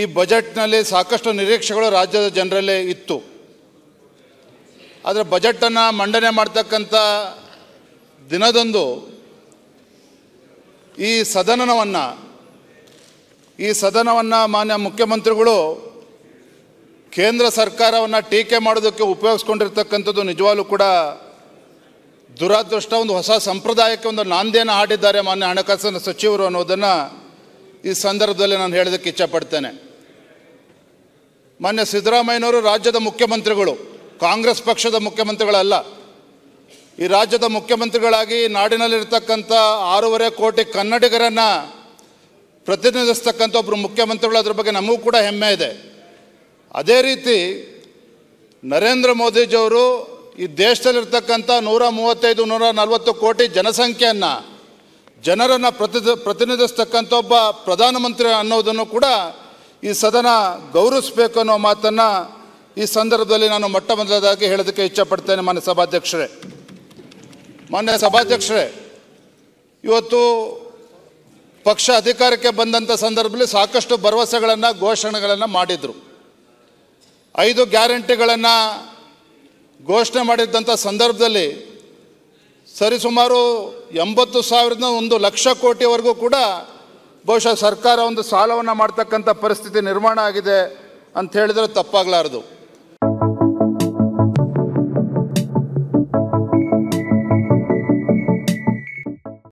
ಈ ಬಜೆಟ್ನಲ್ಲಿ ಸಾಕಷ್ಟು ನಿರೀಕ್ಷೆಗಳು ರಾಜ್ಯದ ಜನರಲ್ಲೇ ಇತ್ತು ಆದರೆ ಬಜೆಟನ್ನು ಮಂಡನೆ ಮಾಡ್ತಕ್ಕಂಥ ದಿನದಂದು ಈ ಸದನವನ್ನು ಈ ಸದನವನ್ನು ಮಾನ್ಯ ಮುಖ್ಯಮಂತ್ರಿಗಳು ಕೇಂದ್ರ ಸರ್ಕಾರವನ್ನು ಟೀಕೆ ಮಾಡೋದಕ್ಕೆ ಉಪಯೋಗಿಸ್ಕೊಂಡಿರ್ತಕ್ಕಂಥದ್ದು ನಿಜವಾಗ್ಲೂ ಕೂಡ ದುರಾದೃಷ್ಟ ಒಂದು ಹೊಸ ಸಂಪ್ರದಾಯಕ್ಕೆ ಒಂದು ನಾಂದಿಯನ್ನು ಆಡಿದ್ದಾರೆ ಮಾನ್ಯ ಹಣಕಾಸಿನ ಸಚಿವರು ಅನ್ನೋದನ್ನು ಈ ಸಂದರ್ಭದಲ್ಲಿ ನಾನು ಹೇಳೋದಕ್ಕೆ ಇಚ್ಛಪಡ್ತೇನೆ ಮಾನ್ಯ ಸಿದ್ದರಾಮಯ್ಯನವರು ರಾಜ್ಯದ ಮುಖ್ಯಮಂತ್ರಿಗಳು ಕಾಂಗ್ರೆಸ್ ಪಕ್ಷದ ಮುಖ್ಯಮಂತ್ರಿಗಳಲ್ಲ ಈ ರಾಜ್ಯದ ಮುಖ್ಯಮಂತ್ರಿಗಳಾಗಿ ನಾಡಿನಲ್ಲಿರ್ತಕ್ಕಂಥ ಆರೂವರೆ ಕೋಟಿ ಕನ್ನಡಿಗರನ್ನು ಪ್ರತಿನಿಧಿಸ್ತಕ್ಕಂಥ ಒಬ್ಬರು ಮುಖ್ಯಮಂತ್ರಿಗಳು ಅದ್ರ ಬಗ್ಗೆ ನಮಗೂ ಕೂಡ ಹೆಮ್ಮೆ ಇದೆ ಅದೇ ರೀತಿ ನರೇಂದ್ರ ಮೋದಿಜಿಯವರು ಈ ದೇಶದಲ್ಲಿರ್ತಕ್ಕಂಥ ನೂರ ಮೂವತ್ತೈದು ನೂರ ನಲವತ್ತು ಕೋಟಿ ಜನಸಂಖ್ಯೆಯನ್ನು ಜನರನ್ನು ಪ್ರತಿ ಪ್ರತಿನಿಧಿಸ್ತಕ್ಕಂಥ ಒಬ್ಬ ಪ್ರಧಾನಮಂತ್ರಿ ಅನ್ನೋದನ್ನು ಕೂಡ ಈ ಸದನ ಗೌರವಿಸಬೇಕು ಅನ್ನೋ ಮಾತನ್ನು ಈ ಸಂದರ್ಭದಲ್ಲಿ ನಾನು ಮೊಟ್ಟ ಮೊದಲದಾಗಿ ಹೇಳೋದಕ್ಕೆ ಇಚ್ಛಪಡ್ತೇನೆ ಮಾನ್ಯ ಸಭಾಧ್ಯಕ್ಷರೇ ಮಾನ್ಯ ಸಭಾಧ್ಯಕ್ಷರೇ ಇವತ್ತು ಪಕ್ಷ ಅಧಿಕಾರಕ್ಕೆ ಬಂದಂಥ ಸಂದರ್ಭದಲ್ಲಿ ಸಾಕಷ್ಟು ಭರವಸೆಗಳನ್ನು ಘೋಷಣೆಗಳನ್ನು ಮಾಡಿದರು ಐದು ಗ್ಯಾರಂಟಿಗಳನ್ನು ಘೋಷಣೆ ಮಾಡಿದ್ದಂಥ ಸಂದರ್ಭದಲ್ಲಿ ಸರಿಸುಮಾರು ಎಂಬತ್ತು ಸಾವಿರದ ಒಂದು ಲಕ್ಷ ಕೋಟಿವರೆಗೂ ಕೂಡ ಬಹುಶಃ ಸರ್ಕಾರ ಒಂದು ಸಾಲವನ್ನು ಮಾಡ್ತಕ್ಕಂಥ ಪರಿಸ್ಥಿತಿ ನಿರ್ಮಾಣ ಆಗಿದೆ ಅಂತ ಹೇಳಿದರೆ ತಪ್ಪಾಗಲಾರದು